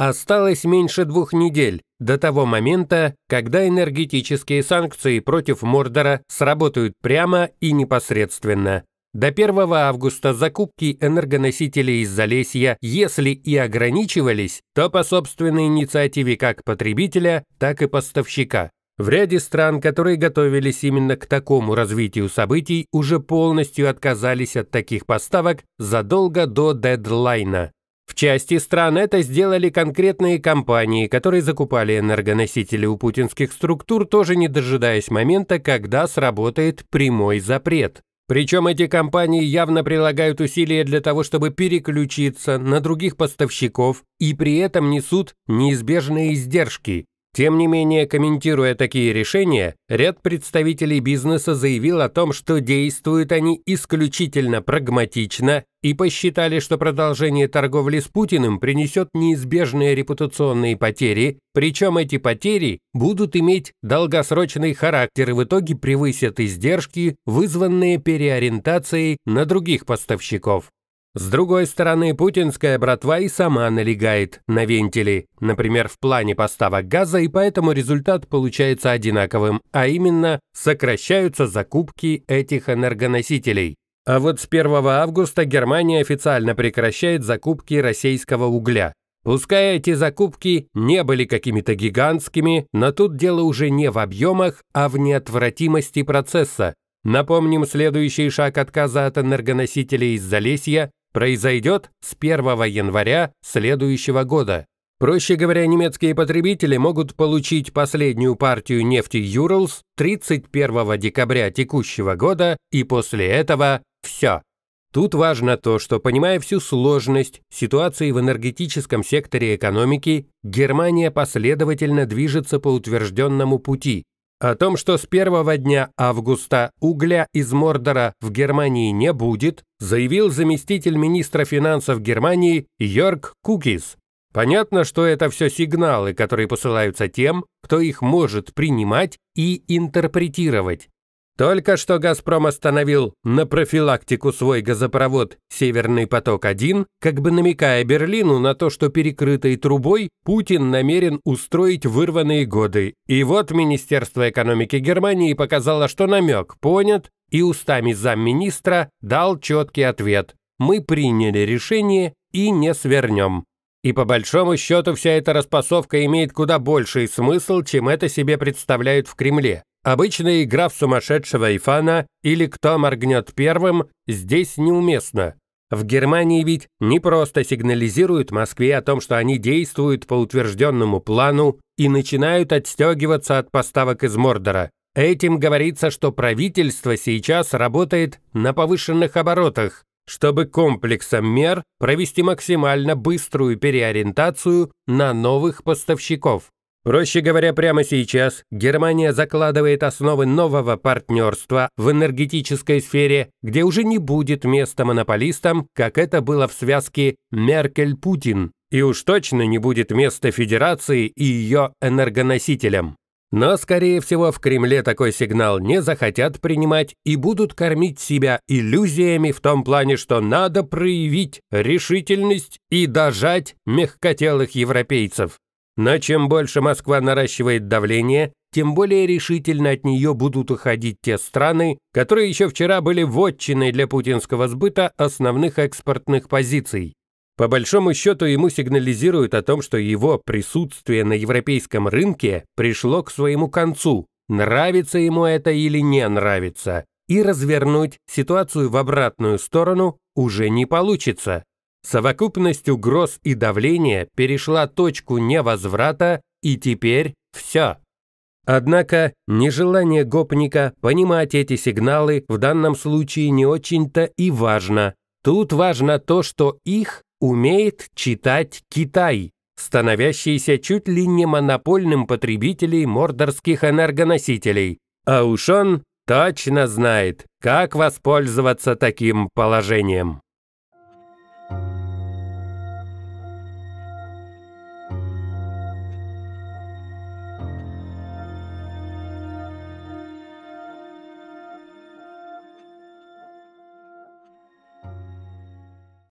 Осталось меньше двух недель до того момента, когда энергетические санкции против Мордора сработают прямо и непосредственно. До 1 августа закупки энергоносителей из Залесья, если и ограничивались, то по собственной инициативе как потребителя, так и поставщика. В ряде стран, которые готовились именно к такому развитию событий, уже полностью отказались от таких поставок задолго до дедлайна. В части стран это сделали конкретные компании, которые закупали энергоносители у путинских структур, тоже не дожидаясь момента, когда сработает прямой запрет. Причем эти компании явно прилагают усилия для того, чтобы переключиться на других поставщиков и при этом несут неизбежные издержки, тем не менее, комментируя такие решения, ряд представителей бизнеса заявил о том, что действуют они исключительно прагматично и посчитали, что продолжение торговли с Путиным принесет неизбежные репутационные потери, причем эти потери будут иметь долгосрочный характер и в итоге превысят издержки, вызванные переориентацией на других поставщиков. С другой стороны, путинская братва и сама налегает на вентили, например, в плане поставок газа, и поэтому результат получается одинаковым, а именно сокращаются закупки этих энергоносителей. А вот с 1 августа Германия официально прекращает закупки российского угля. Пускай эти закупки не были какими-то гигантскими, но тут дело уже не в объемах, а в неотвратимости процесса. Напомним, следующий шаг отказа от энергоносителей из Залесья произойдет с 1 января следующего года. Проще говоря, немецкие потребители могут получить последнюю партию нефти Юрлс 31 декабря текущего года и после этого все. Тут важно то, что, понимая всю сложность ситуации в энергетическом секторе экономики, Германия последовательно движется по утвержденному пути, о том, что с первого дня августа угля из Мордора в Германии не будет, заявил заместитель министра финансов Германии Йорг Кукис. Понятно, что это все сигналы, которые посылаются тем, кто их может принимать и интерпретировать. Только что «Газпром» остановил на профилактику свой газопровод «Северный поток-1», как бы намекая Берлину на то, что перекрытой трубой Путин намерен устроить вырванные годы. И вот Министерство экономики Германии показало, что намек понят, и устами замминистра дал четкий ответ «Мы приняли решение и не свернем». И по большому счету вся эта распасовка имеет куда больший смысл, чем это себе представляют в Кремле. Обычная игра в сумасшедшего Ифана или кто моргнет первым здесь неуместна. В Германии ведь не просто сигнализируют Москве о том, что они действуют по утвержденному плану и начинают отстегиваться от поставок из Мордора. Этим говорится, что правительство сейчас работает на повышенных оборотах, чтобы комплексом мер провести максимально быструю переориентацию на новых поставщиков. Проще говоря, прямо сейчас Германия закладывает основы нового партнерства в энергетической сфере, где уже не будет места монополистам, как это было в связке Меркель-Путин, и уж точно не будет места федерации и ее энергоносителям. Но, скорее всего, в Кремле такой сигнал не захотят принимать и будут кормить себя иллюзиями в том плане, что надо проявить решительность и дожать мягкотелых европейцев. Но чем больше Москва наращивает давление, тем более решительно от нее будут уходить те страны, которые еще вчера были вотчиной для путинского сбыта основных экспортных позиций. По большому счету ему сигнализируют о том, что его присутствие на европейском рынке пришло к своему концу, нравится ему это или не нравится, и развернуть ситуацию в обратную сторону уже не получится. Совокупность угроз и давления перешла точку невозврата, и теперь все. Однако нежелание гопника понимать эти сигналы в данном случае не очень-то и важно. Тут важно то, что их умеет читать Китай, становящийся чуть ли не монопольным потребителей мордорских энергоносителей. А уж он точно знает, как воспользоваться таким положением.